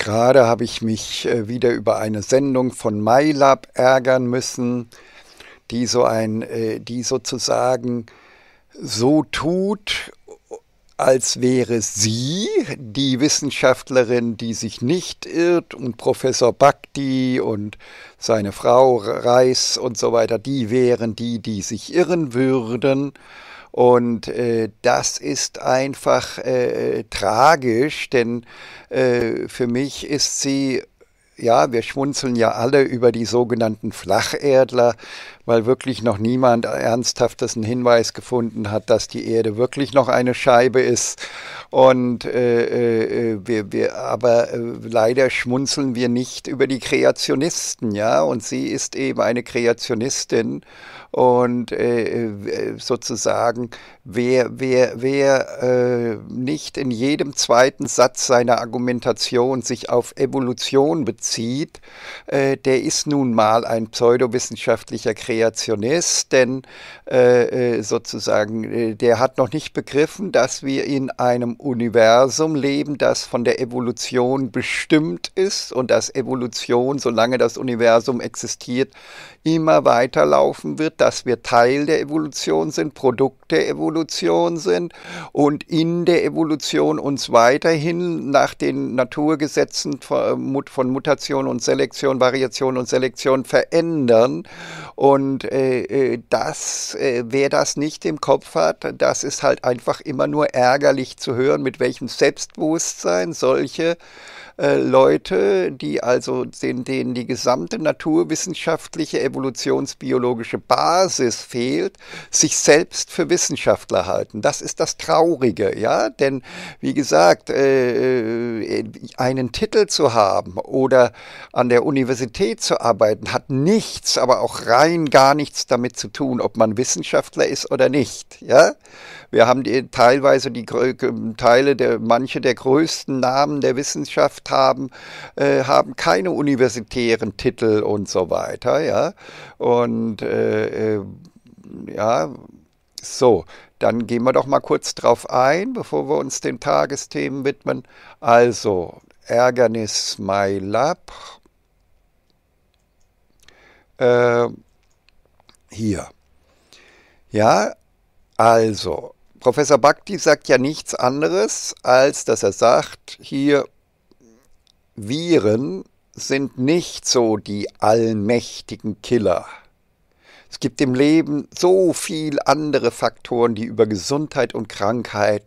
Gerade habe ich mich äh, wieder über eine Sendung von MyLab ärgern müssen, die so ein, äh, die sozusagen so tut, als wäre sie die Wissenschaftlerin, die sich nicht irrt und Professor Bhakti und seine Frau Reis und so weiter, die wären die, die sich irren würden. Und äh, das ist einfach äh, äh, tragisch, denn äh, für mich ist sie ja, wir schmunzeln ja alle über die sogenannten Flacherdler, weil wirklich noch niemand ernsthaftes einen Hinweis gefunden hat, dass die Erde wirklich noch eine Scheibe ist. Und äh, äh, äh, wir, wir, aber äh, leider schmunzeln wir nicht über die Kreationisten, ja. Und sie ist eben eine Kreationistin und äh, äh, sozusagen wer wer wer nicht in jedem zweiten Satz seiner Argumentation sich auf Evolution bezieht, der ist nun mal ein pseudowissenschaftlicher Kreationist. Kreationist, denn äh, äh sozusagen, äh, der hat noch nicht begriffen, dass wir in einem Universum leben, das von der Evolution bestimmt ist und dass Evolution, solange das Universum existiert, immer weiterlaufen wird, dass wir Teil der Evolution sind, Produkt der Evolution sind und in der Evolution uns weiterhin nach den Naturgesetzen von äh, Mutation und Selektion, Variation und Selektion verändern. Und und äh, äh, das, äh, wer das nicht im Kopf hat, das ist halt einfach immer nur ärgerlich zu hören, mit welchem Selbstbewusstsein solche äh, Leute, die also den, denen die gesamte naturwissenschaftliche evolutionsbiologische Basis fehlt, sich selbst für Wissenschaftler halten. Das ist das Traurige, ja, denn wie gesagt, äh, äh, einen Titel zu haben oder an der Universität zu arbeiten, hat nichts, aber auch rein gar nichts damit zu tun, ob man Wissenschaftler ist oder nicht, ja. Wir haben die, teilweise die Teile der, manche der größten Namen der Wissenschaft haben, äh, haben keine universitären Titel und so weiter, ja. Und äh, äh, ja, so, dann gehen wir doch mal kurz drauf ein, bevor wir uns den Tagesthemen widmen. Also, Ärgernis My Lab. Äh, hier. Ja, also, Professor Bhakti sagt ja nichts anderes, als dass er sagt, hier Viren sind nicht so die allmächtigen Killer. Es gibt im Leben so viel andere Faktoren, die über Gesundheit und Krankheit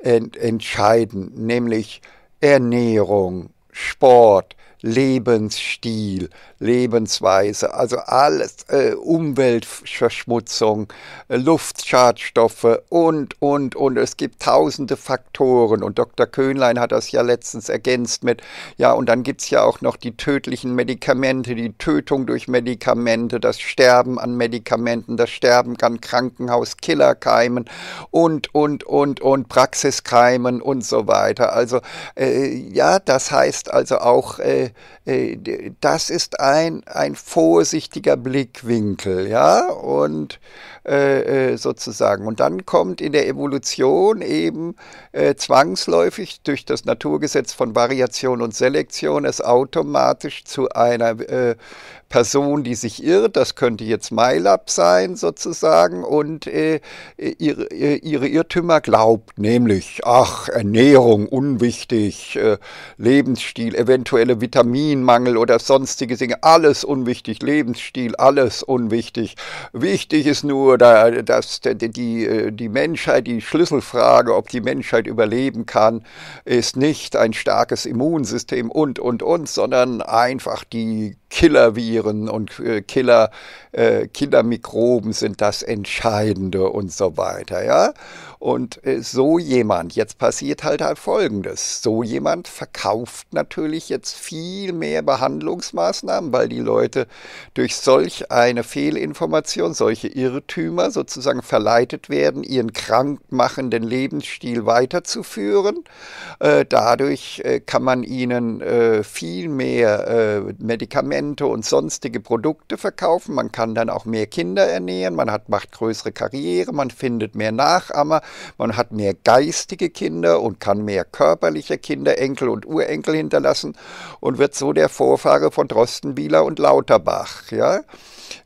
ent entscheiden, nämlich Ernährung, Sport, Lebensstil, Lebensweise, also alles, äh, Umweltverschmutzung, äh, Luftschadstoffe und, und, und. Es gibt tausende Faktoren und Dr. Köhnlein hat das ja letztens ergänzt mit, ja, und dann gibt es ja auch noch die tödlichen Medikamente, die Tötung durch Medikamente, das Sterben an Medikamenten, das Sterben an Krankenhauskillerkeimen und, und, und, und Praxiskeimen und so weiter. Also, äh, ja, das heißt also auch, äh, äh, das ist ein, ein vorsichtiger Blickwinkel, ja, und äh, äh, sozusagen. Und dann kommt in der Evolution eben äh, zwangsläufig durch das Naturgesetz von Variation und Selektion es automatisch zu einer äh, Person, die sich irrt, das könnte jetzt Mylab sein sozusagen, und äh, äh ihre, äh, ihre, Irrtümer glaubt, nämlich, ach, Ernährung unwichtig, äh, Lebensstil, eventuelle Vitaminmangel oder sonstige Dinge, alles unwichtig, Lebensstil, alles unwichtig. Wichtig ist nur, oder dass die, die Menschheit, die Schlüsselfrage, ob die Menschheit überleben kann, ist nicht ein starkes Immunsystem und, und, und, sondern einfach die Killerviren und äh, Killer, äh, Killermikroben sind das Entscheidende und so weiter. Ja? Und äh, so jemand, jetzt passiert halt, halt Folgendes, so jemand verkauft natürlich jetzt viel mehr Behandlungsmaßnahmen, weil die Leute durch solch eine Fehlinformation, solche Irrtümer sozusagen verleitet werden, ihren krankmachenden Lebensstil weiterzuführen. Äh, dadurch äh, kann man ihnen äh, viel mehr äh, Medikamente Medikamente und sonstige Produkte verkaufen. Man kann dann auch mehr Kinder ernähren, man hat, macht größere Karriere, man findet mehr Nachahmer, man hat mehr geistige Kinder und kann mehr körperliche Kinder, Enkel und Urenkel hinterlassen und wird so der Vorfahre von Drostenbieler und Lauterbach. Ja?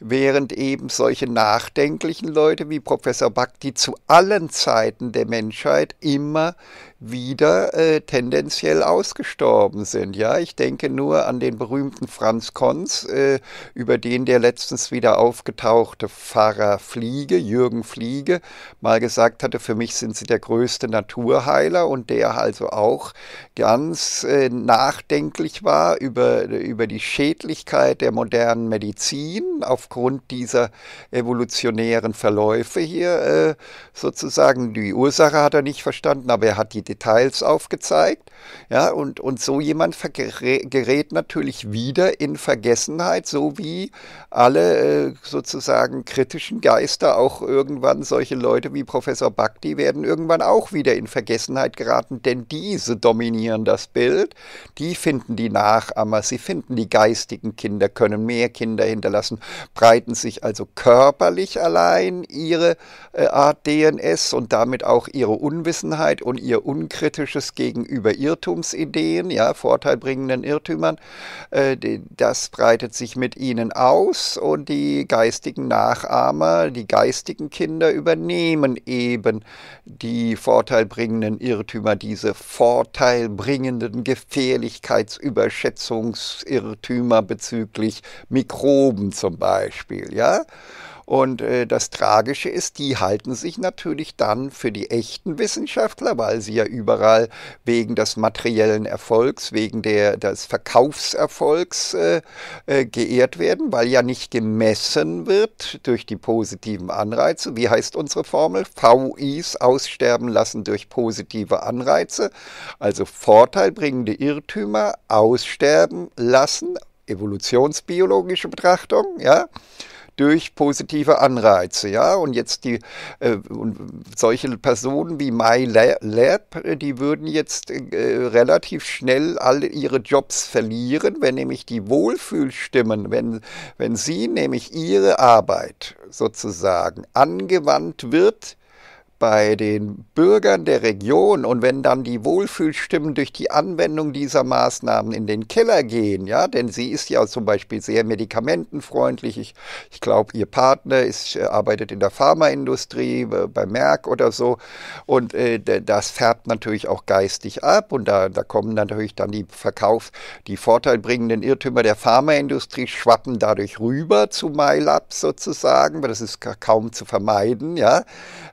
Während eben solche nachdenklichen Leute wie Professor Bakti zu allen Zeiten der Menschheit immer wieder äh, tendenziell ausgestorben sind. Ja, ich denke nur an den berühmten Franz Konz, äh, über den der letztens wieder aufgetauchte Pfarrer Fliege, Jürgen Fliege, mal gesagt hatte, für mich sind sie der größte Naturheiler und der also auch ganz äh, nachdenklich war über, über die Schädlichkeit der modernen Medizin aufgrund dieser evolutionären Verläufe hier äh, sozusagen. Die Ursache hat er nicht verstanden, aber er hat die Details aufgezeigt. Ja, und, und so jemand gerät natürlich wieder in Vergessenheit, so wie alle äh, sozusagen kritischen Geister auch irgendwann solche Leute wie Professor Bhakti werden irgendwann auch wieder in Vergessenheit geraten, denn diese dominieren das Bild, die finden die Nachahmer, sie finden die geistigen Kinder, können mehr Kinder hinterlassen, breiten sich also körperlich allein ihre äh, Art DNS und damit auch ihre Unwissenheit und ihr Unwissenheit unkritisches Gegenüber Irrtumsideen, ja, vorteilbringenden Irrtümern. Äh, das breitet sich mit ihnen aus und die geistigen Nachahmer, die geistigen Kinder übernehmen eben die vorteilbringenden Irrtümer, diese vorteilbringenden Gefährlichkeitsüberschätzungsirrtümer bezüglich Mikroben zum Beispiel, ja. Und äh, das Tragische ist, die halten sich natürlich dann für die echten Wissenschaftler, weil sie ja überall wegen des materiellen Erfolgs, wegen der, des Verkaufserfolgs äh, äh geehrt werden, weil ja nicht gemessen wird durch die positiven Anreize. Wie heißt unsere Formel? VIs aussterben lassen durch positive Anreize. Also vorteilbringende Irrtümer aussterben lassen. Evolutionsbiologische Betrachtung, ja durch positive Anreize. Ja? Und jetzt die äh, solche Personen wie MyLab, äh, die würden jetzt äh, relativ schnell alle ihre Jobs verlieren, wenn nämlich die Wohlfühlstimmen, wenn, wenn sie nämlich ihre Arbeit sozusagen angewandt wird, bei den Bürgern der Region und wenn dann die Wohlfühlstimmen durch die Anwendung dieser Maßnahmen in den Keller gehen, ja, denn sie ist ja zum Beispiel sehr medikamentenfreundlich. Ich, ich glaube, ihr Partner ist, äh, arbeitet in der Pharmaindustrie, äh, bei Merck oder so. Und äh, das färbt natürlich auch geistig ab und da, da kommen natürlich dann die Verkauf, die vorteilbringenden Irrtümer der Pharmaindustrie schwappen dadurch rüber zu MyLab sozusagen, weil das ist kaum zu vermeiden, ja.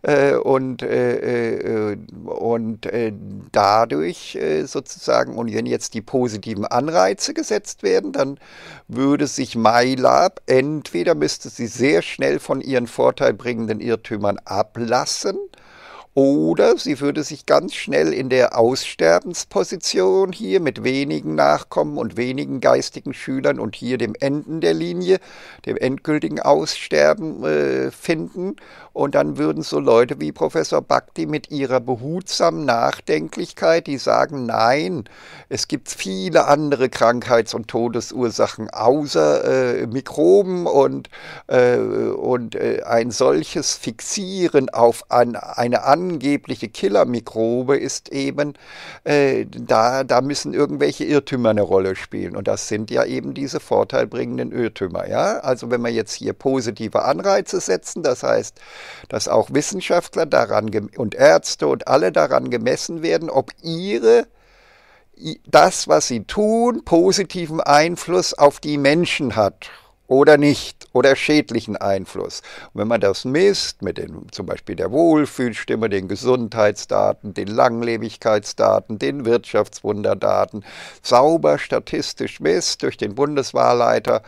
Äh, und und, äh, äh, und äh, dadurch äh, sozusagen, und wenn jetzt die positiven Anreize gesetzt werden, dann würde sich MyLab entweder müsste sie sehr schnell von ihren vorteilbringenden Irrtümern ablassen, oder sie würde sich ganz schnell in der Aussterbensposition hier mit wenigen Nachkommen und wenigen geistigen Schülern und hier dem Enden der Linie, dem endgültigen Aussterben äh, finden. Und dann würden so Leute wie Professor Bhakti mit ihrer behutsamen Nachdenklichkeit, die sagen, nein, es gibt viele andere Krankheits- und Todesursachen außer äh, Mikroben und, äh, und äh, ein solches Fixieren auf ein, eine andere angebliche Killermikrobe ist eben, äh, da, da müssen irgendwelche Irrtümer eine Rolle spielen. Und das sind ja eben diese vorteilbringenden Irrtümer. Ja? Also wenn wir jetzt hier positive Anreize setzen, das heißt, dass auch Wissenschaftler daran und Ärzte und alle daran gemessen werden, ob ihre das, was sie tun, positiven Einfluss auf die Menschen hat oder nicht oder schädlichen Einfluss. Und wenn man das misst mit den, zum Beispiel der Wohlfühlstimme, den Gesundheitsdaten, den Langlebigkeitsdaten, den Wirtschaftswunderdaten, sauber statistisch misst durch den Bundeswahlleiter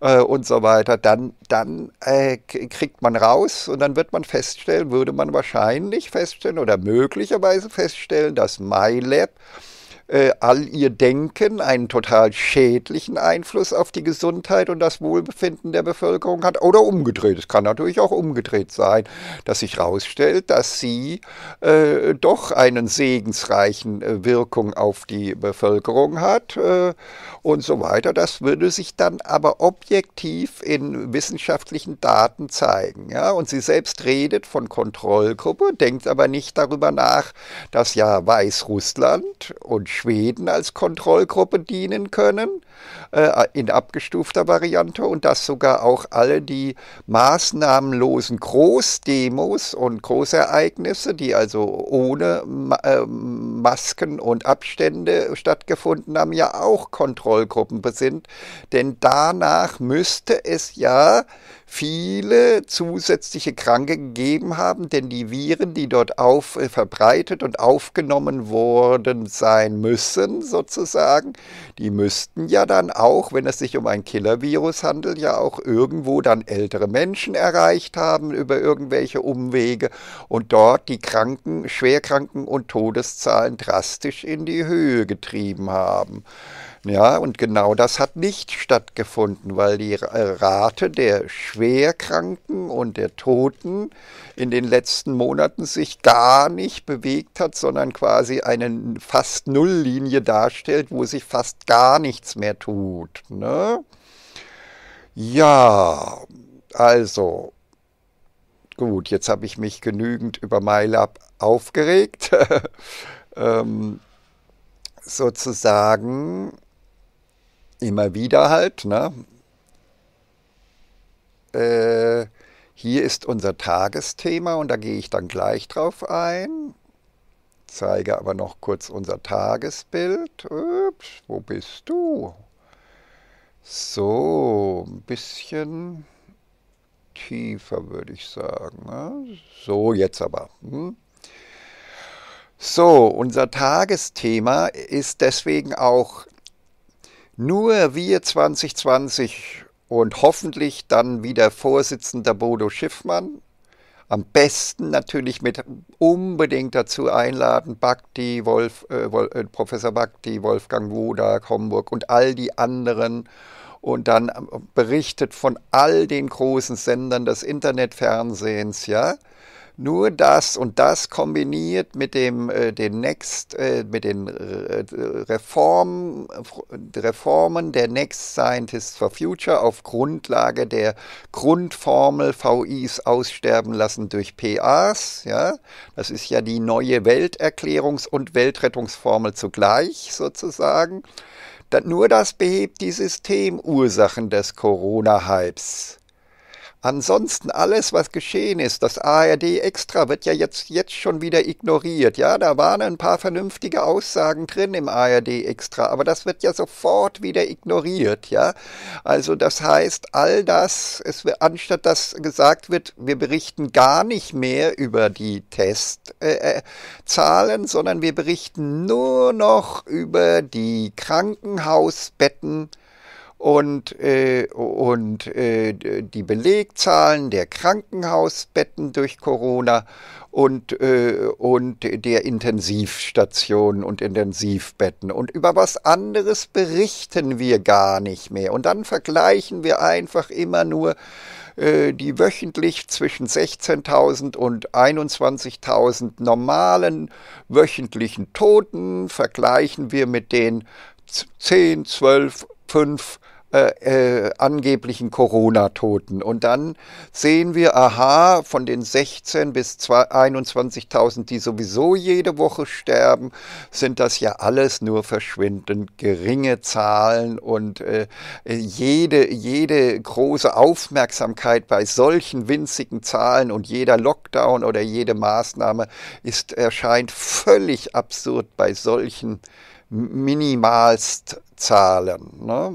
äh, und so weiter, dann, dann äh, kriegt man raus und dann wird man feststellen, würde man wahrscheinlich feststellen oder möglicherweise feststellen, dass MyLab äh, all ihr Denken einen total schädlichen Einfluss auf die Gesundheit und das Wohlbefinden der Bevölkerung hat oder umgedreht. Es kann natürlich auch umgedreht sein, dass sich herausstellt, dass sie äh, doch einen segensreichen äh, Wirkung auf die Bevölkerung hat äh, und so weiter. Das würde sich dann aber objektiv in wissenschaftlichen Daten zeigen. Ja? Und sie selbst redet von Kontrollgruppe, denkt aber nicht darüber nach, dass ja Weißrussland und Schweden als Kontrollgruppe dienen können, äh, in abgestufter Variante, und dass sogar auch alle die maßnahmenlosen Großdemos und Großereignisse, die also ohne äh, Masken und Abstände stattgefunden haben, ja auch Kontrollgruppen sind. Denn danach müsste es ja viele zusätzliche Kranke gegeben haben, denn die Viren, die dort auf, äh, verbreitet und aufgenommen worden sein müssen, sozusagen, die müssten ja dann auch, wenn es sich um ein Killer-Virus handelt, ja auch irgendwo dann ältere Menschen erreicht haben über irgendwelche Umwege und dort die Kranken, Schwerkranken und Todeszahlen drastisch in die Höhe getrieben haben. Ja, und genau das hat nicht stattgefunden, weil die äh, Rate der Schwerkranken und der Toten in den letzten Monaten sich gar nicht bewegt hat, sondern quasi eine fast Nulllinie darstellt, wo sich fast gar nichts mehr tut. Ne? Ja, also gut, jetzt habe ich mich genügend über MyLab aufgeregt. ähm, sozusagen immer wieder halt, ne? Äh, hier ist unser Tagesthema und da gehe ich dann gleich drauf ein. Zeige aber noch kurz unser Tagesbild. Ups, wo bist du? So, ein bisschen tiefer würde ich sagen. Ne? So, jetzt aber. Hm? So, unser Tagesthema ist deswegen auch nur wir 2020 und hoffentlich dann wieder Vorsitzender Bodo Schiffmann. Am besten natürlich mit unbedingt dazu einladen, Bakti, Wolf, äh, Wolf äh, Professor Bakti, Wolfgang Wodak, Homburg und all die anderen und dann äh, berichtet von all den großen Sendern des Internetfernsehens, ja nur das und das kombiniert mit dem äh, den Next äh, mit den äh, Reformen äh, Reformen der Next Scientists for Future auf Grundlage der Grundformel VIs aussterben lassen durch PAs, ja? Das ist ja die neue Welterklärungs- und Weltrettungsformel zugleich sozusagen. Dann nur das behebt die Systemursachen des Corona-Hypes. Ansonsten alles, was geschehen ist, das ARD Extra wird ja jetzt, jetzt schon wieder ignoriert. Ja, da waren ein paar vernünftige Aussagen drin im ARD Extra, aber das wird ja sofort wieder ignoriert. Ja, also das heißt, all das, es, anstatt dass gesagt wird, wir berichten gar nicht mehr über die Testzahlen, äh, sondern wir berichten nur noch über die Krankenhausbetten, und, äh, und äh, die Belegzahlen der Krankenhausbetten durch Corona und, äh, und der Intensivstationen und Intensivbetten. Und über was anderes berichten wir gar nicht mehr. Und dann vergleichen wir einfach immer nur äh, die wöchentlich zwischen 16.000 und 21.000 normalen wöchentlichen Toten vergleichen wir mit den 10, 12, fünf äh, äh, angeblichen Corona-Toten. Und dann sehen wir, aha, von den 16 bis 21.000, die sowieso jede Woche sterben, sind das ja alles nur verschwindend geringe Zahlen. Und äh, jede, jede große Aufmerksamkeit bei solchen winzigen Zahlen und jeder Lockdown oder jede Maßnahme ist, erscheint völlig absurd bei solchen äh, minimalst zahlen. Ne?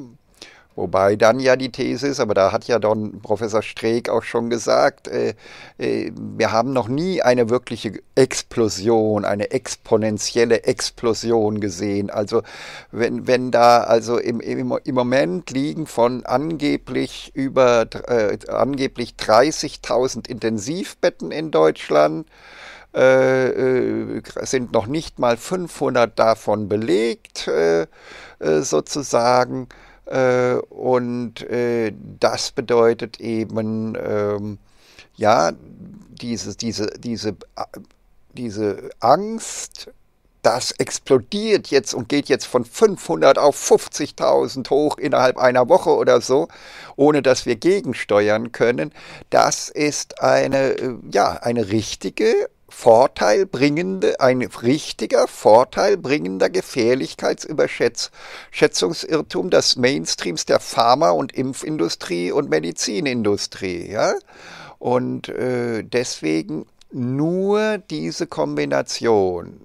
Wobei dann ja die These ist, aber da hat ja dann Professor Streeck auch schon gesagt, äh, äh, wir haben noch nie eine wirkliche Explosion, eine exponentielle Explosion gesehen. Also wenn, wenn da, also im, im, im Moment liegen von angeblich über äh, angeblich 30.000 Intensivbetten in Deutschland äh, äh, sind noch nicht mal 500 davon belegt, äh, äh, sozusagen. Äh, und äh, das bedeutet eben, ähm, ja, diese, diese, diese, diese Angst, das explodiert jetzt und geht jetzt von 500 auf 50.000 hoch innerhalb einer Woche oder so, ohne dass wir gegensteuern können. Das ist eine, ja, eine richtige vorteilbringende, ein richtiger, vorteilbringender Gefährlichkeitsüberschätzungsirrtum des Mainstreams der Pharma- und Impfindustrie und Medizinindustrie. Ja? Und äh, deswegen nur diese Kombination,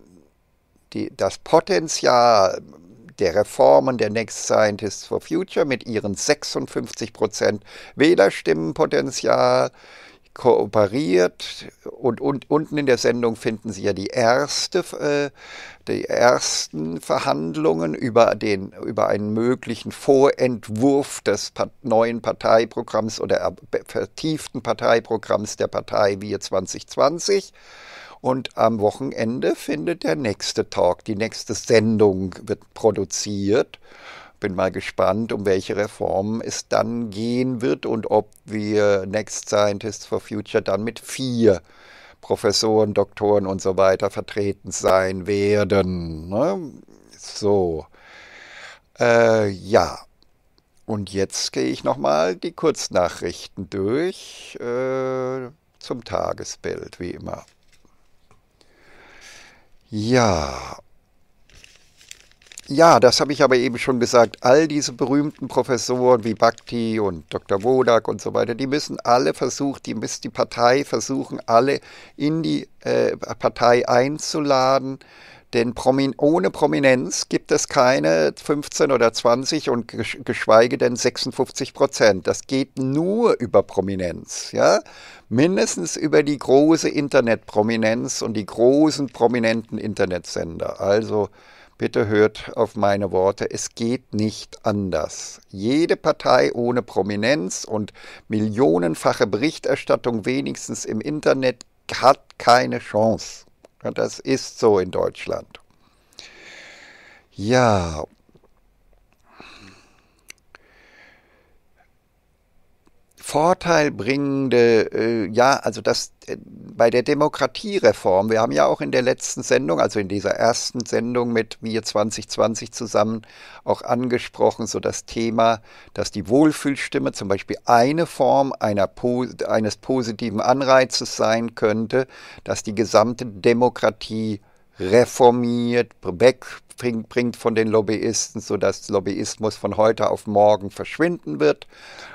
die, das Potenzial der Reformen der Next Scientists for Future mit ihren 56% Wählerstimmenpotenzial, kooperiert und, und unten in der Sendung finden Sie ja die erste äh, die ersten Verhandlungen über den über einen möglichen Vorentwurf des neuen Parteiprogramms oder vertieften Parteiprogramms der Partei Wir 2020 und am Wochenende findet der nächste Talk, die nächste Sendung wird produziert bin mal gespannt, um welche Reformen es dann gehen wird und ob wir Next Scientists for Future dann mit vier Professoren, Doktoren und so weiter vertreten sein werden. Ne? So. Äh, ja. Und jetzt gehe ich nochmal die Kurznachrichten durch äh, zum Tagesbild, wie immer. Ja, ja, das habe ich aber eben schon gesagt. All diese berühmten Professoren wie Bhakti und Dr. Wodak und so weiter, die müssen alle versuchen, die, müssen die Partei versuchen, alle in die äh, Partei einzuladen. Denn Promin ohne Prominenz gibt es keine 15 oder 20 und geschweige denn 56 Prozent. Das geht nur über Prominenz. Ja? Mindestens über die große Internetprominenz und die großen prominenten Internetsender. Also Bitte hört auf meine Worte, es geht nicht anders. Jede Partei ohne Prominenz und millionenfache Berichterstattung wenigstens im Internet hat keine Chance. das ist so in Deutschland. Ja, Vorteil bringende, äh, ja, also das äh, bei der Demokratiereform, wir haben ja auch in der letzten Sendung, also in dieser ersten Sendung mit Wir 2020 zusammen auch angesprochen, so das Thema, dass die Wohlfühlstimme zum Beispiel eine Form einer, eines positiven Anreizes sein könnte, dass die gesamte Demokratie reformiert, bringt von den Lobbyisten, sodass Lobbyismus von heute auf morgen verschwinden wird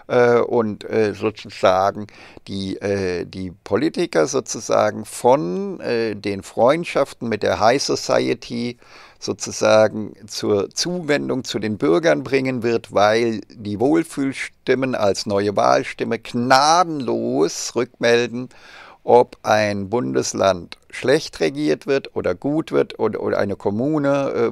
äh, und äh, sozusagen die, äh, die Politiker sozusagen von äh, den Freundschaften mit der High Society sozusagen zur Zuwendung zu den Bürgern bringen wird, weil die Wohlfühlstimmen als neue Wahlstimme gnadenlos rückmelden, ob ein Bundesland schlecht regiert wird oder gut wird und, oder eine Kommune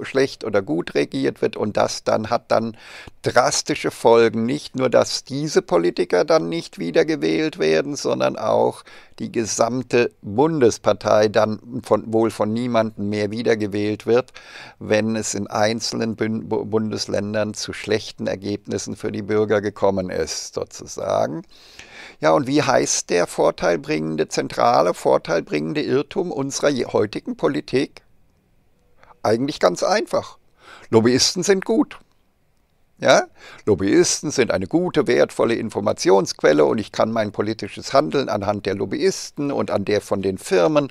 äh, schlecht oder gut regiert wird und das dann hat dann drastische Folgen. Nicht nur, dass diese Politiker dann nicht wiedergewählt werden, sondern auch die gesamte Bundespartei dann von, wohl von niemandem mehr wiedergewählt wird, wenn es in einzelnen Bundesländern zu schlechten Ergebnissen für die Bürger gekommen ist, sozusagen. Ja, und wie heißt der vorteilbringende, zentrale, vorteilbringende Irrtum unserer heutigen Politik? Eigentlich ganz einfach. Lobbyisten sind gut. Ja? Lobbyisten sind eine gute, wertvolle Informationsquelle und ich kann mein politisches Handeln anhand der Lobbyisten und an der von den Firmen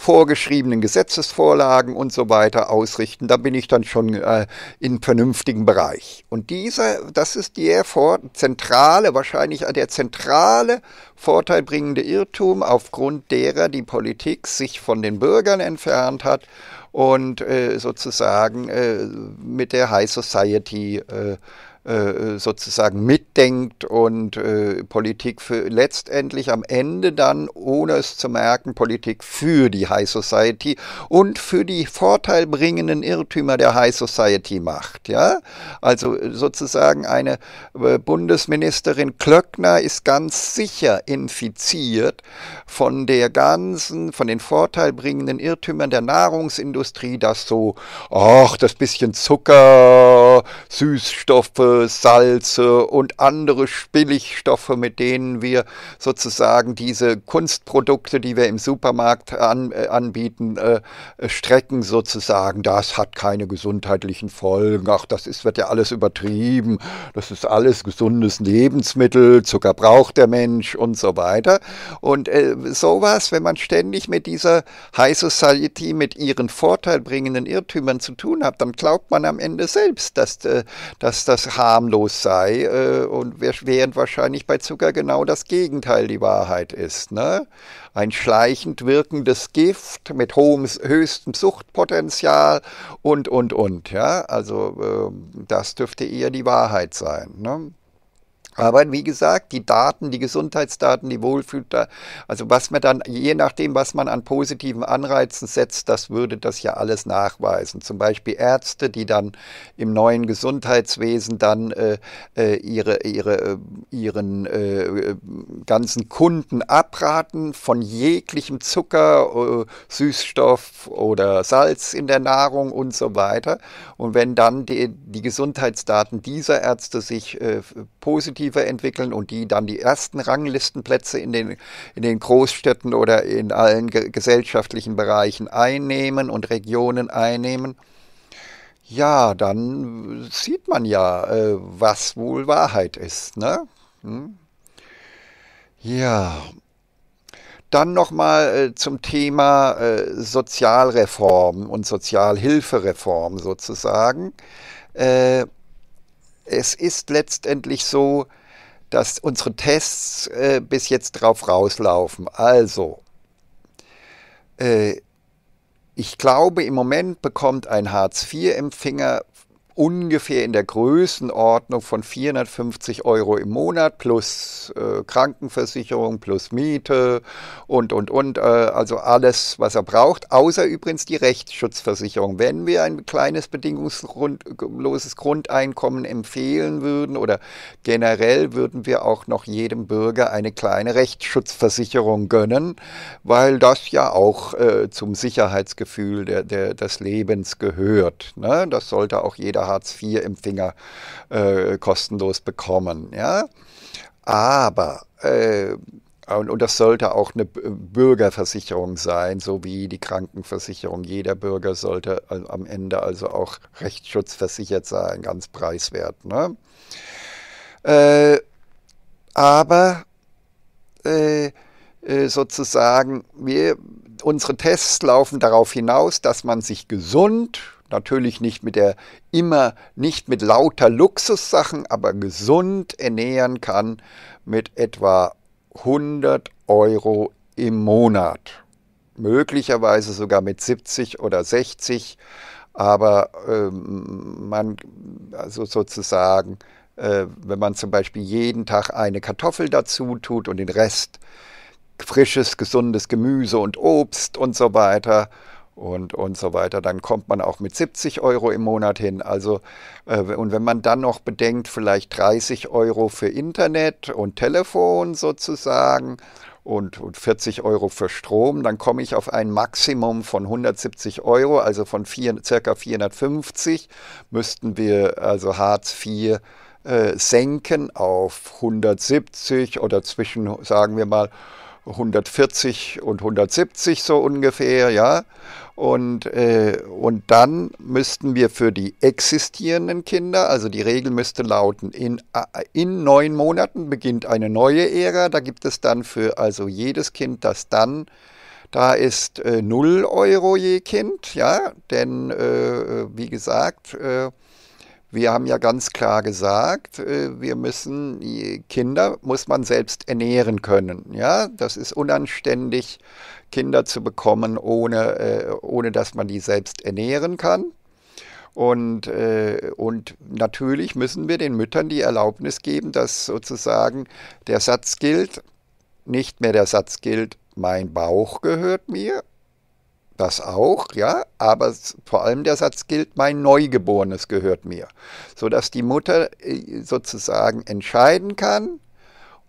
vorgeschriebenen Gesetzesvorlagen und so weiter ausrichten. Da bin ich dann schon äh, in vernünftigen Bereich. Und dieser, das ist der vor, zentrale, wahrscheinlich der zentrale vorteilbringende Irrtum, aufgrund derer die Politik sich von den Bürgern entfernt hat und äh, sozusagen äh, mit der High Society äh, äh, sozusagen mitdenkt und äh, Politik für letztendlich am Ende dann, ohne es zu merken, Politik für die High Society und für die vorteilbringenden Irrtümer der High Society macht. Ja? Also sozusagen eine äh, Bundesministerin Klöckner ist ganz sicher infiziert von der ganzen, von den vorteilbringenden Irrtümern der Nahrungsindustrie, dass so, ach, das bisschen Zucker, Süßstoffe, Salze und andere Spilligstoffe, mit denen wir sozusagen diese Kunstprodukte, die wir im Supermarkt an, äh, anbieten, äh, strecken sozusagen. Das hat keine gesundheitlichen Folgen. Ach, das ist, wird ja alles übertrieben. Das ist alles gesundes Lebensmittel. Zucker braucht der Mensch und so weiter. Und äh, sowas, wenn man ständig mit dieser High Society, mit ihren vorteilbringenden Irrtümern zu tun hat, dann glaubt man am Ende selbst, dass, äh, dass das harmlos sei äh, und während wahrscheinlich bei Zucker genau das Gegenteil die Wahrheit ist. Ne? Ein schleichend wirkendes Gift mit hohem, höchstem Suchtpotenzial und, und, und. Ja? Also äh, das dürfte eher die Wahrheit sein. Ne? Aber wie gesagt, die Daten, die Gesundheitsdaten, die Wohlfühldaten, also was man dann, je nachdem, was man an positiven Anreizen setzt, das würde das ja alles nachweisen. Zum Beispiel Ärzte, die dann im neuen Gesundheitswesen dann äh, äh ihre, ihre, äh, ihren äh, äh, ganzen Kunden abraten von jeglichem Zucker, äh, Süßstoff oder Salz in der Nahrung und so weiter. Und wenn dann die, die Gesundheitsdaten dieser Ärzte sich positiv Offensive entwickeln und die dann die ersten Ranglistenplätze in den, in den Großstädten oder in allen ge gesellschaftlichen Bereichen einnehmen und Regionen einnehmen, ja, dann sieht man ja, äh, was wohl Wahrheit ist. Ne? Hm? Ja, dann nochmal äh, zum Thema äh, Sozialreform und Sozialhilfereform sozusagen. Äh, es ist letztendlich so, dass unsere Tests äh, bis jetzt drauf rauslaufen. Also, äh, ich glaube, im Moment bekommt ein Hartz-IV-Empfänger ungefähr in der Größenordnung von 450 Euro im Monat plus äh, Krankenversicherung, plus Miete und, und, und. Äh, also alles, was er braucht, außer übrigens die Rechtsschutzversicherung. Wenn wir ein kleines bedingungsloses Grundeinkommen empfehlen würden oder generell würden wir auch noch jedem Bürger eine kleine Rechtsschutzversicherung gönnen, weil das ja auch äh, zum Sicherheitsgefühl der, der, des Lebens gehört. Ne? Das sollte auch jeder haben. Hartz-IV-Empfänger äh, kostenlos bekommen. Ja? Aber äh, und, das sollte auch eine äh, Bürgerversicherung sein, so wie die Krankenversicherung. Jeder Bürger sollte am Ende also auch rechtsschutzversichert sein, ganz preiswert. Ne? Äh, aber äh, äh sozusagen, wir, unsere Tests laufen darauf hinaus, dass man sich gesund natürlich nicht mit der immer nicht mit lauter Luxussachen, aber gesund ernähren kann mit etwa 100 Euro im Monat. Möglicherweise sogar mit 70 oder 60, aber ähm, man, also sozusagen, äh, wenn man zum Beispiel jeden Tag eine Kartoffel dazu tut und den Rest frisches, gesundes Gemüse und Obst und so weiter und, und so weiter. Dann kommt man auch mit 70 Euro im Monat hin. Also, äh, und wenn man dann noch bedenkt, vielleicht 30 Euro für Internet und Telefon sozusagen und, und 40 Euro für Strom, dann komme ich auf ein Maximum von 170 Euro, also von vier, circa 450 müssten wir also Hartz IV äh, senken auf 170 oder zwischen, sagen wir mal, 140 und 170 so ungefähr, ja. Und, äh, und dann müssten wir für die existierenden Kinder, also die Regel müsste lauten, in, äh, in neun Monaten beginnt eine neue Ära. Da gibt es dann für also jedes Kind, das dann da ist, äh, 0 Euro je Kind. Ja, denn äh, wie gesagt, äh, wir haben ja ganz klar gesagt, äh, wir müssen, Kinder muss man selbst ernähren können. Ja, das ist unanständig, Kinder zu bekommen, ohne, äh, ohne dass man die selbst ernähren kann. Und, äh, und natürlich müssen wir den Müttern die Erlaubnis geben, dass sozusagen der Satz gilt, nicht mehr der Satz gilt, mein Bauch gehört mir, das auch, ja, aber vor allem der Satz gilt, mein Neugeborenes gehört mir, sodass die Mutter äh, sozusagen entscheiden kann,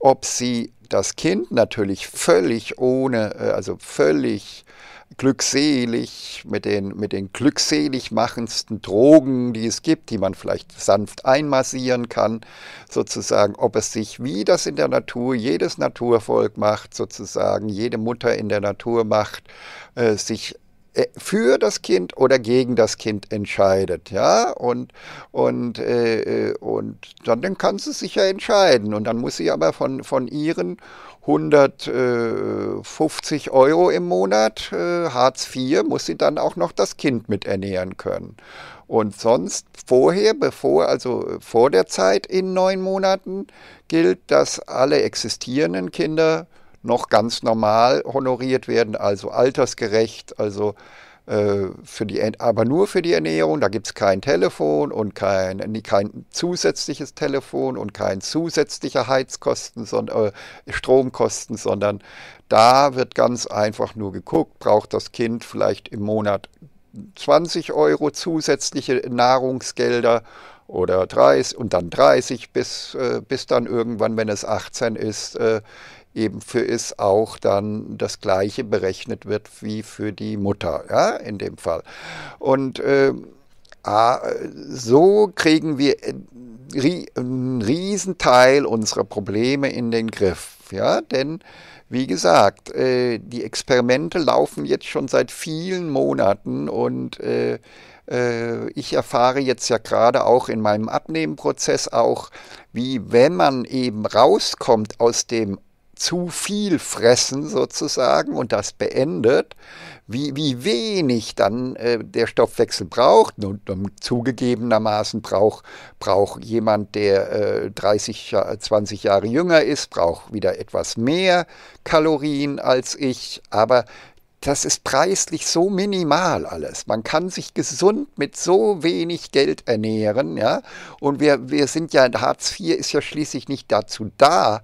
ob sie das Kind natürlich völlig ohne, äh, also völlig glückselig, mit den, mit den glückselig machendsten Drogen, die es gibt, die man vielleicht sanft einmassieren kann, sozusagen, ob es sich, wie das in der Natur jedes Naturvolk macht, sozusagen, jede Mutter in der Natur macht, äh, sich äh, für das Kind oder gegen das Kind entscheidet, ja, und und äh, äh, und dann, dann kann sie sich ja entscheiden und dann muss sie aber von von ihren 150 äh, Euro im Monat äh, Hartz IV muss sie dann auch noch das Kind mit ernähren können und sonst vorher, bevor also vor der Zeit in neun Monaten gilt, dass alle existierenden Kinder noch ganz normal honoriert werden, also altersgerecht, also äh, für die, aber nur für die Ernährung. Da gibt es kein Telefon und kein, kein zusätzliches Telefon und kein zusätzliche Heizkosten, sondern äh, Stromkosten, sondern da wird ganz einfach nur geguckt, braucht das Kind vielleicht im Monat 20 Euro zusätzliche Nahrungsgelder oder 30 und dann 30 bis, äh, bis dann irgendwann, wenn es 18 ist, äh, eben für es auch dann das Gleiche berechnet wird wie für die Mutter, ja, in dem Fall. Und äh, so kriegen wir einen Riesenteil unserer Probleme in den Griff, ja, denn wie gesagt, äh, die Experimente laufen jetzt schon seit vielen Monaten und äh, äh, ich erfahre jetzt ja gerade auch in meinem Abnehmenprozess auch, wie wenn man eben rauskommt aus dem zu viel fressen sozusagen und das beendet, wie, wie wenig dann äh, der Stoffwechsel braucht. Nun, um, zugegebenermaßen braucht brauch jemand, der äh, 30, 20 Jahre jünger ist, braucht wieder etwas mehr Kalorien als ich, aber das ist preislich so minimal alles. Man kann sich gesund mit so wenig Geld ernähren, ja. Und wir, wir sind ja, Hartz IV ist ja schließlich nicht dazu da,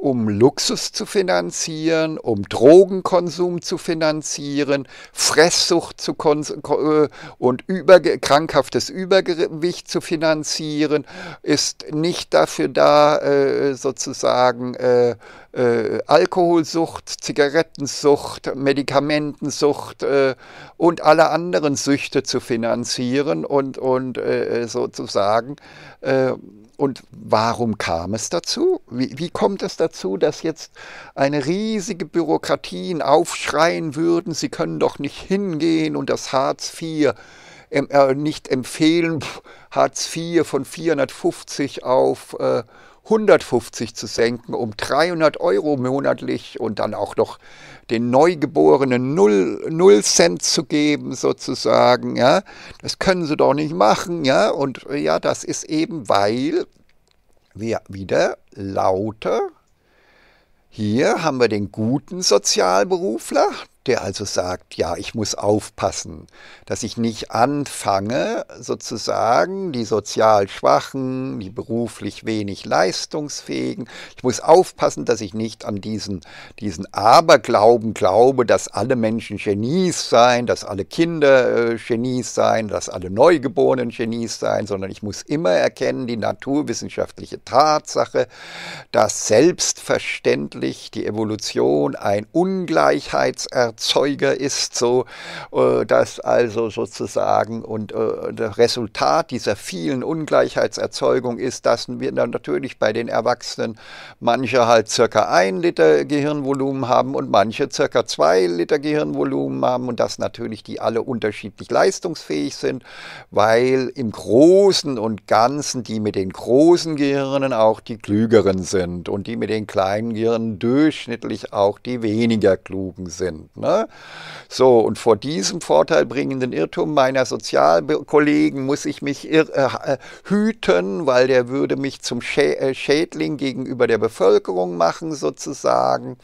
um Luxus zu finanzieren, um Drogenkonsum zu finanzieren, Fresssucht zu äh, und über krankhaftes Übergewicht zu finanzieren, ist nicht dafür da, äh, sozusagen äh, äh, Alkoholsucht, Zigarettensucht, Medikamentensucht äh, und alle anderen Süchte zu finanzieren und, und äh, sozusagen und warum kam es dazu? Wie, wie, kommt es dazu, dass jetzt eine riesige Bürokratie aufschreien würden, sie können doch nicht hingehen und das Hartz IV äh, nicht empfehlen, Hartz IV von 450 auf äh, 150 zu senken um 300 Euro monatlich und dann auch noch den Neugeborenen 0, 0 Cent zu geben sozusagen, ja, das können sie doch nicht machen, ja, und ja, das ist eben, weil wir wieder lauter hier haben wir den guten Sozialberufler, der also sagt, ja, ich muss aufpassen, dass ich nicht anfange, sozusagen die sozial Schwachen, die beruflich wenig leistungsfähigen, ich muss aufpassen, dass ich nicht an diesen, diesen Aberglauben glaube, dass alle Menschen Genies seien, dass alle Kinder äh, Genies seien, dass alle Neugeborenen Genies seien, sondern ich muss immer erkennen, die naturwissenschaftliche Tatsache, dass selbstverständlich die Evolution ein Ungleichheitsergebnis Erzeuger ist, so äh, dass also sozusagen und äh, das Resultat dieser vielen Ungleichheitserzeugung ist, dass wir dann natürlich bei den Erwachsenen manche halt circa ein Liter Gehirnvolumen haben und manche circa zwei Liter Gehirnvolumen haben und dass natürlich die alle unterschiedlich leistungsfähig sind, weil im Großen und Ganzen die mit den großen Gehirnen auch die klügeren sind und die mit den kleinen Gehirnen durchschnittlich auch die weniger klugen sind. Ne? So, und vor diesem vorteilbringenden Irrtum meiner Sozialkollegen muss ich mich äh, äh, hüten, weil der würde mich zum Schä äh, Schädling gegenüber der Bevölkerung machen, sozusagen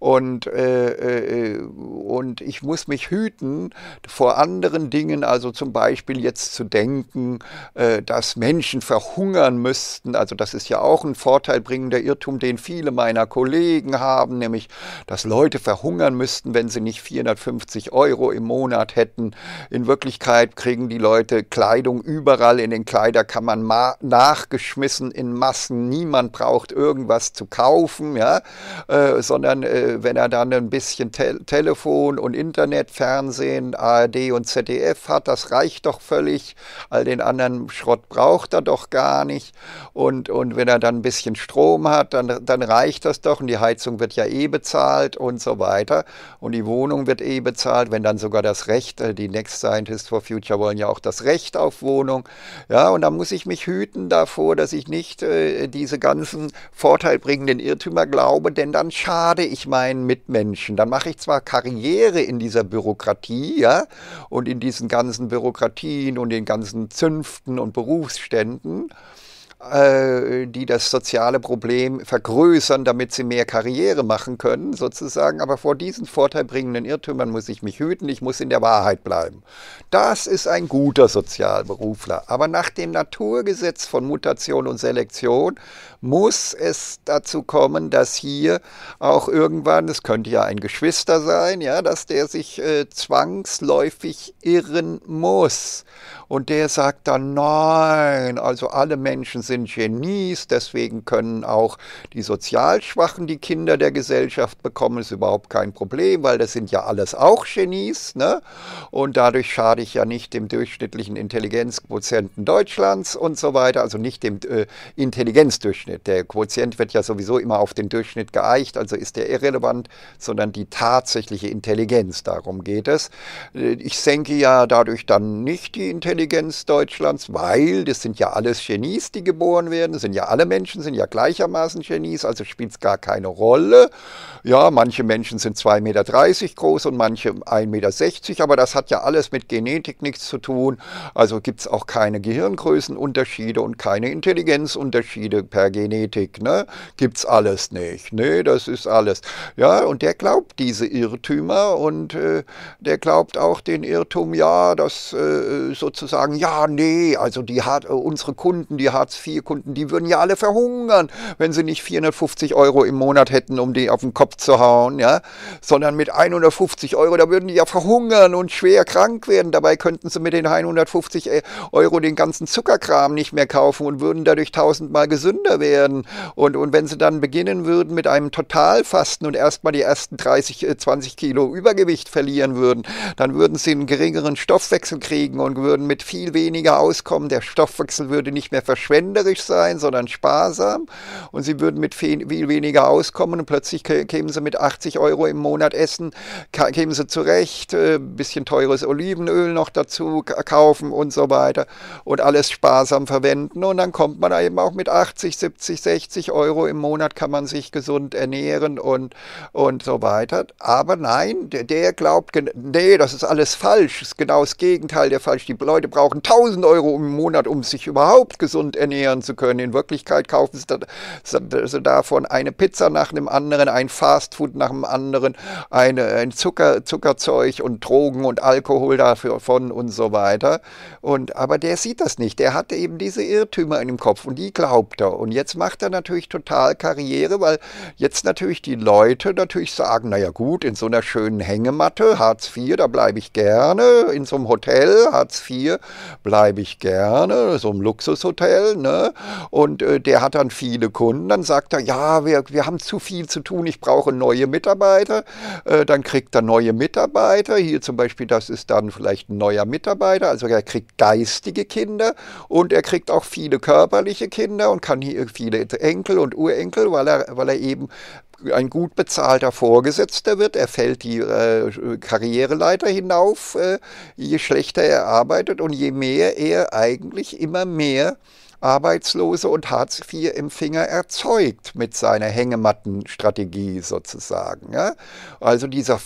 und, äh, äh, äh, und ich muss mich hüten vor anderen Dingen, also zum Beispiel jetzt zu denken, äh, dass Menschen verhungern müssten. Also das ist ja auch ein vorteilbringender Irrtum, den viele meiner Kollegen haben, nämlich, dass Leute verhungern müssten, wenn sie nicht 450 Euro im Monat hätten. In Wirklichkeit kriegen die Leute Kleidung überall in den Kleiderkammern nachgeschmissen in Massen. Niemand braucht irgendwas zu kaufen, ja, äh, sondern wenn er dann ein bisschen Te Telefon und Internet, Fernsehen, ARD und ZDF hat, das reicht doch völlig. All den anderen Schrott braucht er doch gar nicht. Und, und wenn er dann ein bisschen Strom hat, dann, dann reicht das doch. Und die Heizung wird ja eh bezahlt und so weiter. Und die Wohnung wird eh bezahlt, wenn dann sogar das Recht, äh, die Next Scientists for Future wollen ja auch das Recht auf Wohnung. Ja, und da muss ich mich hüten davor, dass ich nicht äh, diese ganzen vorteilbringenden Irrtümer glaube, denn dann schade ich mal meinen Mitmenschen. Dann mache ich zwar Karriere in dieser Bürokratie ja, und in diesen ganzen Bürokratien und den ganzen Zünften und Berufsständen, äh, die das soziale Problem vergrößern, damit sie mehr Karriere machen können, sozusagen. Aber vor diesen vorteilbringenden Irrtümern muss ich mich hüten, ich muss in der Wahrheit bleiben. Das ist ein guter Sozialberufler. Aber nach dem Naturgesetz von Mutation und Selektion muss es dazu kommen, dass hier auch irgendwann, es könnte ja ein Geschwister sein, ja, dass der sich äh, zwangsläufig irren muss. Und der sagt dann, nein, also alle Menschen sind Genies, deswegen können auch die sozial Schwachen die Kinder der Gesellschaft bekommen, ist überhaupt kein Problem, weil das sind ja alles auch Genies. Ne? Und dadurch schade ich ja nicht dem durchschnittlichen Intelligenzquotienten Deutschlands und so weiter, also nicht dem äh, Intelligenzdurchschnitt. Der Quotient wird ja sowieso immer auf den Durchschnitt geeicht, also ist der irrelevant, sondern die tatsächliche Intelligenz, darum geht es. Äh, ich senke ja dadurch dann nicht die Intelligenz, Intelligenz Deutschlands, weil das sind ja alles Genies, die geboren werden, das sind ja alle Menschen, sind ja gleichermaßen Genies, also spielt es gar keine Rolle. Ja, manche Menschen sind 2,30 Meter groß und manche 1,60 Meter, aber das hat ja alles mit Genetik nichts zu tun. Also gibt es auch keine Gehirngrößenunterschiede und keine Intelligenzunterschiede per Genetik. Ne? Gibt es alles nicht. Nee, das ist alles. Ja, und der glaubt diese Irrtümer und äh, der glaubt auch den Irrtum, ja, dass äh, sozusagen sagen, ja, nee, also die Hart, äh, unsere Kunden, die Hartz-IV-Kunden, die würden ja alle verhungern, wenn sie nicht 450 Euro im Monat hätten, um die auf den Kopf zu hauen, ja, sondern mit 150 Euro, da würden die ja verhungern und schwer krank werden. Dabei könnten sie mit den 150 äh, Euro den ganzen Zuckerkram nicht mehr kaufen und würden dadurch tausendmal gesünder werden. Und, und wenn sie dann beginnen würden mit einem Totalfasten und erstmal die ersten 30, 20 äh, Kilo Übergewicht verlieren würden, dann würden sie einen geringeren Stoffwechsel kriegen und würden mit mit viel weniger auskommen. Der Stoffwechsel würde nicht mehr verschwenderisch sein, sondern sparsam. Und sie würden mit viel weniger auskommen. Und plötzlich kämen sie mit 80 Euro im Monat essen, kämen sie zurecht. Ein äh, bisschen teures Olivenöl noch dazu kaufen und so weiter. Und alles sparsam verwenden. Und dann kommt man eben auch mit 80, 70, 60 Euro im Monat kann man sich gesund ernähren und, und so weiter. Aber nein, der, der glaubt, nee, das ist alles falsch. Das ist genau das Gegenteil der falsch. Die Leute Leute brauchen 1000 Euro im Monat, um sich überhaupt gesund ernähren zu können. In Wirklichkeit kaufen sie davon eine Pizza nach dem anderen, ein Fastfood nach dem anderen, eine, ein Zucker, Zuckerzeug und Drogen und Alkohol davon und so weiter. Und, aber der sieht das nicht. Der hat eben diese Irrtümer in dem Kopf und die glaubt er. Und jetzt macht er natürlich total Karriere, weil jetzt natürlich die Leute natürlich sagen, naja gut, in so einer schönen Hängematte, Hartz IV, da bleibe ich gerne. In so einem Hotel, Hartz IV, bleibe ich gerne. So einem Luxushotel. Ne? Und äh, der hat dann viele Kunden. Dann sagt er, ja, wir, wir haben zu viel zu tun, ich brauche neue Mitarbeiter. Äh, dann kriegt er neue Mitarbeiter. Hier zum Beispiel, das ist dann vielleicht ein neuer Mitarbeiter. Also er kriegt geistige Kinder und er kriegt auch viele körperliche Kinder und kann hier viele Enkel und Urenkel, weil er, weil er eben ein gut bezahlter Vorgesetzter wird, er fällt die äh, Karriereleiter hinauf, äh, je schlechter er arbeitet und je mehr er eigentlich immer mehr Arbeitslose und Hartz-IV-Empfänger erzeugt mit seiner Hängemattenstrategie sozusagen. Ja? Also dieser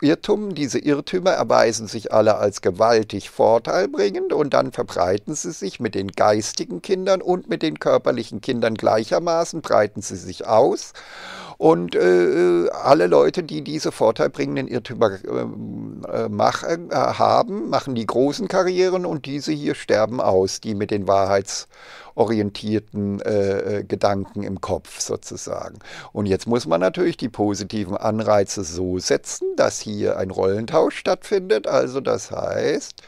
Irrtum, diese Irrtümer erweisen sich alle als gewaltig vorteilbringend und dann verbreiten sie sich mit den geistigen Kindern und mit den körperlichen Kindern gleichermaßen, breiten sie sich aus. Und äh, äh, alle Leute, die diese vorteilbringenden Irrtümer äh, äh, mach, äh, haben, machen die großen Karrieren und diese hier sterben aus, die mit den wahrheitsorientierten äh, äh, Gedanken im Kopf sozusagen. Und jetzt muss man natürlich die positiven Anreize so setzen, dass hier ein Rollentausch stattfindet. Also das heißt,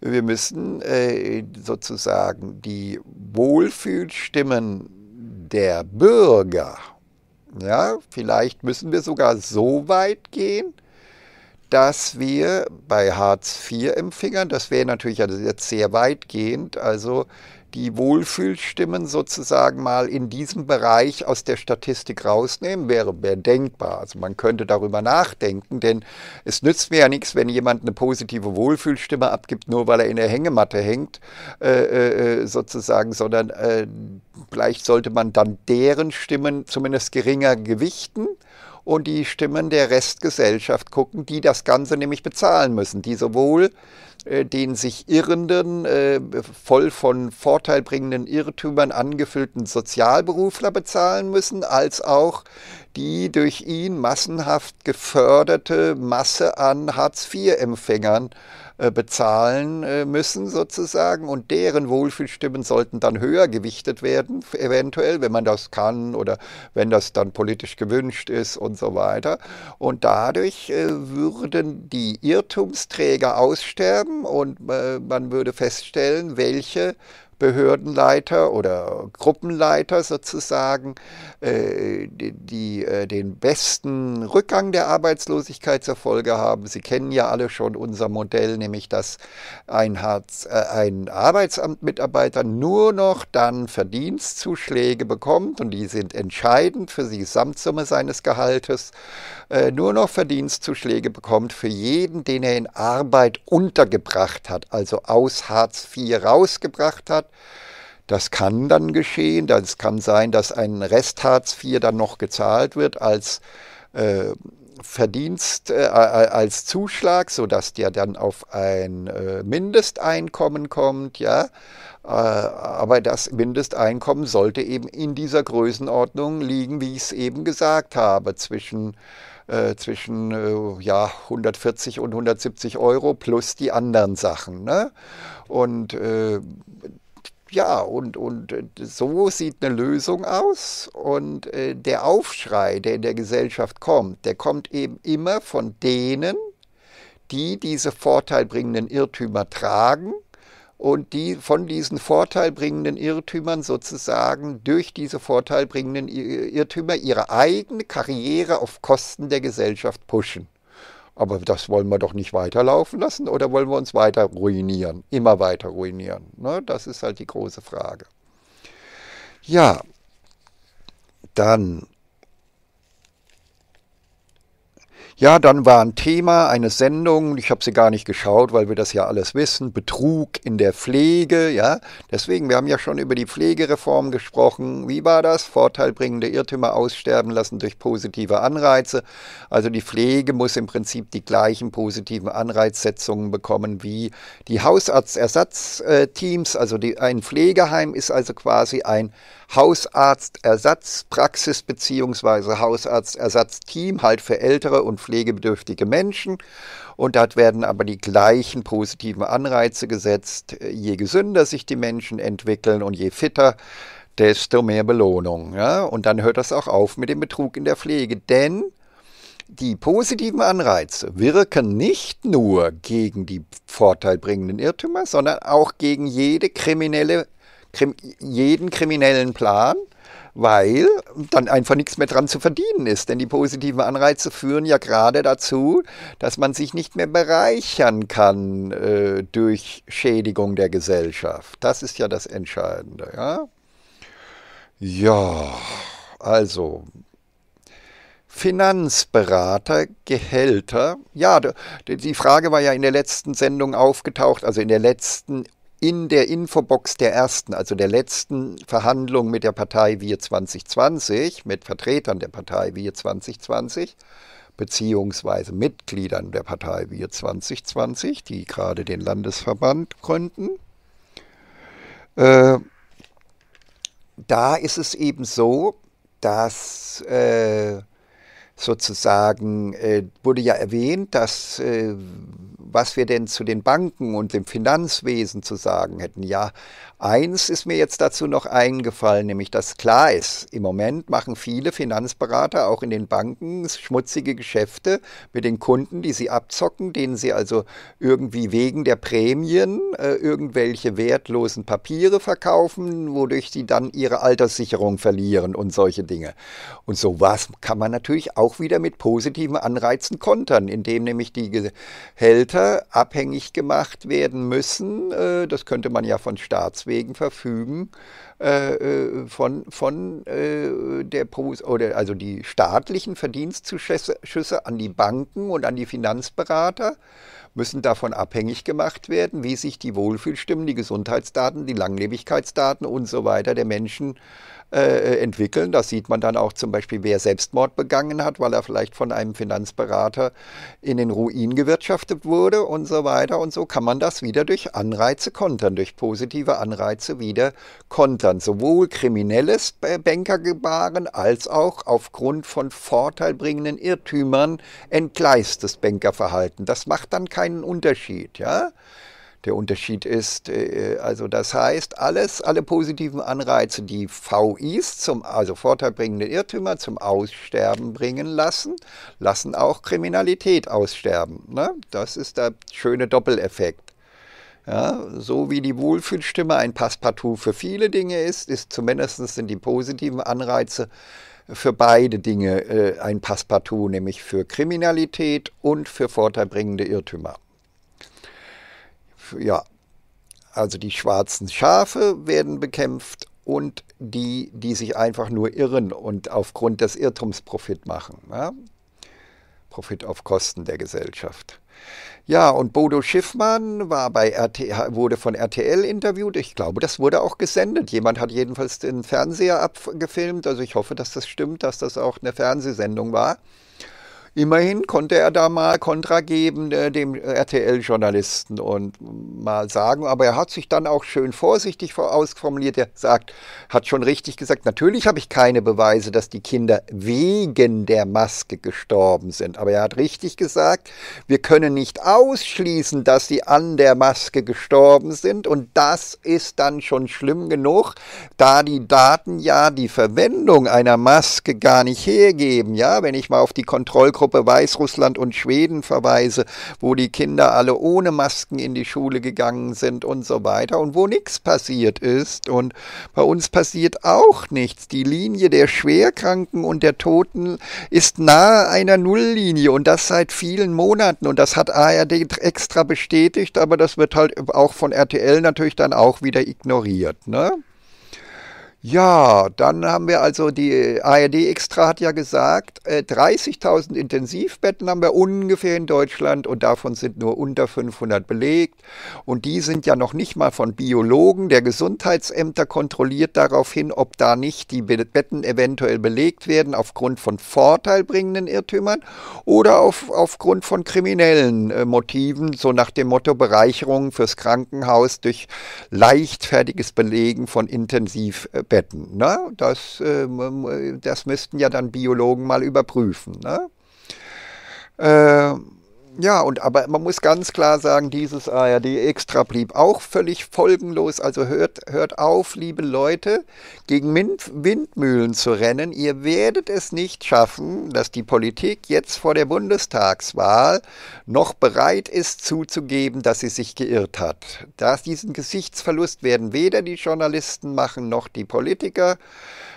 wir müssen äh, sozusagen die Wohlfühlstimmen der Bürger ja, vielleicht müssen wir sogar so weit gehen, dass wir bei Hartz-IV-Empfängern, das wäre natürlich jetzt sehr weitgehend, also die Wohlfühlstimmen sozusagen mal in diesem Bereich aus der Statistik rausnehmen, wäre, wäre denkbar. Also man könnte darüber nachdenken, denn es nützt mir ja nichts, wenn jemand eine positive Wohlfühlstimme abgibt, nur weil er in der Hängematte hängt, äh, äh, äh sozusagen, sondern äh, vielleicht sollte man dann deren Stimmen zumindest geringer gewichten und die Stimmen der Restgesellschaft gucken, die das Ganze nämlich bezahlen müssen, die sowohl äh, den sich irrenden, äh, voll von vorteilbringenden Irrtümern angefüllten Sozialberufler bezahlen müssen, als auch die durch ihn massenhaft geförderte Masse an Hartz-IV-Empfängern äh, bezahlen äh, müssen sozusagen und deren Wohlfühlstimmen sollten dann höher gewichtet werden, eventuell, wenn man das kann oder wenn das dann politisch gewünscht ist und so weiter. Und dadurch äh, würden die Irrtumsträger aussterben und man würde feststellen, welche Behördenleiter oder Gruppenleiter sozusagen, äh, die äh, den besten Rückgang der Arbeitslosigkeit zur Folge haben. Sie kennen ja alle schon unser Modell, nämlich dass ein, Harz, äh, ein Arbeitsamtmitarbeiter nur noch dann Verdienstzuschläge bekommt und die sind entscheidend für die Gesamtsumme seines Gehaltes äh, nur noch Verdienstzuschläge bekommt für jeden, den er in Arbeit untergebracht hat, also aus Hartz IV rausgebracht hat. Das kann dann geschehen, das kann sein, dass ein Rest Hartz IV dann noch gezahlt wird als äh, Verdienst äh, als Zuschlag, sodass der dann auf ein äh, Mindesteinkommen kommt, ja. Äh, aber das Mindesteinkommen sollte eben in dieser Größenordnung liegen, wie ich es eben gesagt habe, zwischen äh, zwischen äh, ja, 140 und 170 Euro plus die anderen Sachen. Ne? Und äh, ja, und, und äh, so sieht eine Lösung aus. Und äh, der Aufschrei, der in der Gesellschaft kommt, der kommt eben immer von denen, die diese vorteilbringenden Irrtümer tragen und die von diesen vorteilbringenden Irrtümern sozusagen durch diese vorteilbringenden Irrtümer ihre eigene Karriere auf Kosten der Gesellschaft pushen. Aber das wollen wir doch nicht weiterlaufen lassen oder wollen wir uns weiter ruinieren, immer weiter ruinieren? Ne? Das ist halt die große Frage. Ja, dann Ja, dann war ein Thema, eine Sendung, ich habe sie gar nicht geschaut, weil wir das ja alles wissen, Betrug in der Pflege, ja. Deswegen, wir haben ja schon über die Pflegereform gesprochen. Wie war das? Vorteilbringende Irrtümer aussterben lassen durch positive Anreize. Also die Pflege muss im Prinzip die gleichen positiven Anreizsetzungen bekommen wie die Hausarztersatzteams. Also die, ein Pflegeheim ist also quasi ein Hausarztersatzpraxis bzw. Hausarztersatzteam, halt für ältere und Pflege pflegebedürftige Menschen. Und dort werden aber die gleichen positiven Anreize gesetzt. Je gesünder sich die Menschen entwickeln und je fitter, desto mehr Belohnung. Ja? Und dann hört das auch auf mit dem Betrug in der Pflege. Denn die positiven Anreize wirken nicht nur gegen die vorteilbringenden Irrtümer, sondern auch gegen jede kriminelle, krim, jeden kriminellen Plan weil dann einfach nichts mehr dran zu verdienen ist. Denn die positiven Anreize führen ja gerade dazu, dass man sich nicht mehr bereichern kann äh, durch Schädigung der Gesellschaft. Das ist ja das Entscheidende. Ja, ja also Finanzberater, Gehälter. Ja, die Frage war ja in der letzten Sendung aufgetaucht, also in der letzten in der Infobox der ersten, also der letzten Verhandlung mit der Partei Wir 2020, mit Vertretern der Partei Wir 2020, beziehungsweise Mitgliedern der Partei Wir 2020, die gerade den Landesverband gründen. Äh, da ist es eben so, dass äh, sozusagen äh, wurde ja erwähnt, dass äh, was wir denn zu den Banken und dem Finanzwesen zu sagen hätten. Ja, eins ist mir jetzt dazu noch eingefallen, nämlich dass klar ist, im Moment machen viele Finanzberater auch in den Banken schmutzige Geschäfte mit den Kunden, die sie abzocken, denen sie also irgendwie wegen der Prämien äh, irgendwelche wertlosen Papiere verkaufen, wodurch sie dann ihre Alterssicherung verlieren und solche Dinge. Und sowas kann man natürlich auch wieder mit positiven Anreizen kontern, indem nämlich die Gehälter Länder abhängig gemacht werden müssen. Äh, das könnte man ja von Staatswegen verfügen, äh, äh, von, von der Pros oder also die staatlichen Verdienstzuschüsse an die Banken und an die Finanzberater müssen davon abhängig gemacht werden, wie sich die Wohlfühlstimmen, die Gesundheitsdaten, die Langlebigkeitsdaten und so weiter der Menschen äh, äh, entwickeln. Das sieht man dann auch zum Beispiel, wer Selbstmord begangen hat, weil er vielleicht von einem Finanzberater in den Ruin gewirtschaftet wurde und so weiter. Und so kann man das wieder durch Anreize kontern, durch positive Anreize wieder kontern. Sowohl kriminelles Bankergebaren als auch aufgrund von vorteilbringenden Irrtümern entgleistes Bankerverhalten. Das macht dann keinen Unterschied. Ja? der Unterschied ist. Äh, äh, also das heißt, alles, alle positiven Anreize, die VIs zum, also vorteilbringende Irrtümer zum Aussterben bringen lassen, lassen auch Kriminalität aussterben. Ne? Das ist der schöne Doppeleffekt. Ja, so wie die Wohlfühlstimme ein Passepartout für viele Dinge ist, ist zumindest sind die positiven Anreize für beide Dinge äh, ein Passepartout, nämlich für Kriminalität und für vorteilbringende Irrtümer ja, also die schwarzen Schafe werden bekämpft und die, die sich einfach nur irren und aufgrund des Irrtums Profit machen. Ja? Profit auf Kosten der Gesellschaft. Ja, und Bodo Schiffmann war bei RT, wurde von RTL interviewt. Ich glaube, das wurde auch gesendet. Jemand hat jedenfalls den Fernseher abgefilmt. Also ich hoffe, dass das stimmt, dass das auch eine Fernsehsendung war. Immerhin konnte er da mal Kontra geben äh, dem RTL-Journalisten und mal sagen, aber er hat sich dann auch schön vorsichtig ausformuliert. Er sagt, hat schon richtig gesagt, natürlich habe ich keine Beweise, dass die Kinder wegen der Maske gestorben sind. Aber er hat richtig gesagt, wir können nicht ausschließen, dass sie an der Maske gestorben sind. Und das ist dann schon schlimm genug, da die Daten ja die Verwendung einer Maske gar nicht hergeben. Ja, wenn ich mal auf die Kontrollgruppe Gruppe Weißrussland und Schweden verweise, wo die Kinder alle ohne Masken in die Schule gegangen sind und so weiter und wo nichts passiert ist. Und bei uns passiert auch nichts. Die Linie der Schwerkranken und der Toten ist nahe einer Nulllinie und das seit vielen Monaten. Und das hat ARD extra bestätigt, aber das wird halt auch von RTL natürlich dann auch wieder ignoriert. Ne? Ja, dann haben wir also die äh, ARD Extra hat ja gesagt, 30.000 äh, Intensivbetten haben wir ungefähr in Deutschland und davon sind nur unter 500 belegt. Und die sind ja noch nicht mal von Biologen. Der Gesundheitsämter kontrolliert darauf hin, ob da nicht die Betten eventuell belegt werden aufgrund von vorteilbringenden Irrtümern oder auf, aufgrund von kriminellen äh, Motiven, so nach dem Motto Bereicherung fürs Krankenhaus durch leichtfertiges Belegen von Intensivbetten. Betten. Ne? Das, äh, das müssten ja dann Biologen mal überprüfen. Ne? Äh, ja, und aber man muss ganz klar sagen, dieses ARD extra blieb auch völlig folgenlos. Also hört, hört auf, liebe Leute, gegen Windmühlen zu rennen. Ihr werdet es nicht schaffen, dass die Politik jetzt vor der Bundestagswahl noch bereit ist zuzugeben, dass sie sich geirrt hat. Das, diesen Gesichtsverlust werden weder die Journalisten machen noch die Politiker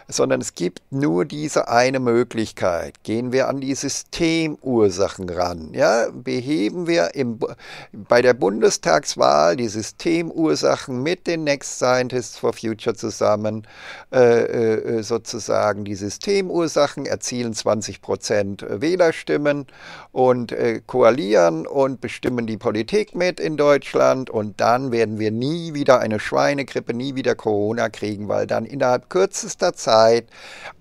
sondern es gibt nur diese eine Möglichkeit. Gehen wir an die Systemursachen ran. Ja? Beheben wir im, bei der Bundestagswahl die Systemursachen mit den Next Scientists for Future zusammen, äh, äh, äh sozusagen die Systemursachen, erzielen 20 Wählerstimmen und äh, koalieren und bestimmen die Politik mit in Deutschland und dann werden wir nie wieder eine Schweinegrippe, nie wieder Corona kriegen, weil dann innerhalb kürzester Zeit ein,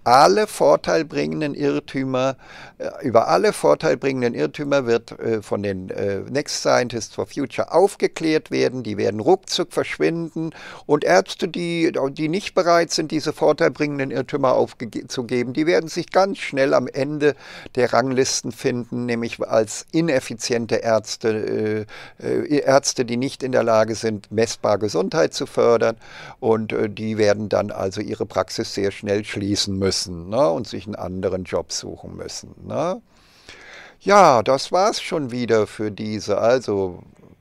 alle vorteilbringenden Irrtümer, äh, über alle vorteilbringenden Irrtümer wird äh, von den äh, Next Scientists for Future aufgeklärt werden, die werden ruckzuck verschwinden und Ärzte, die, die nicht bereit sind, diese vorteilbringenden Irrtümer aufzugeben, die werden sich ganz schnell am Ende der Ranglisten finden, nämlich als ineffiziente Ärzte, Ärzte, die nicht in der Lage sind, messbar Gesundheit zu fördern und die werden dann also ihre Praxis sehr schnell schnell schließen müssen ne, und sich einen anderen Job suchen müssen. Ne. Ja, das war's schon wieder für diese. Also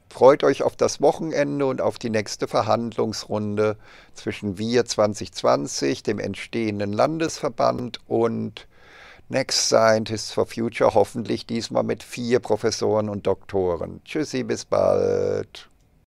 freut euch auf das Wochenende und auf die nächste Verhandlungsrunde zwischen Wir 2020, dem entstehenden Landesverband und Next Scientists for Future, hoffentlich diesmal mit vier Professoren und Doktoren. Tschüssi, bis bald.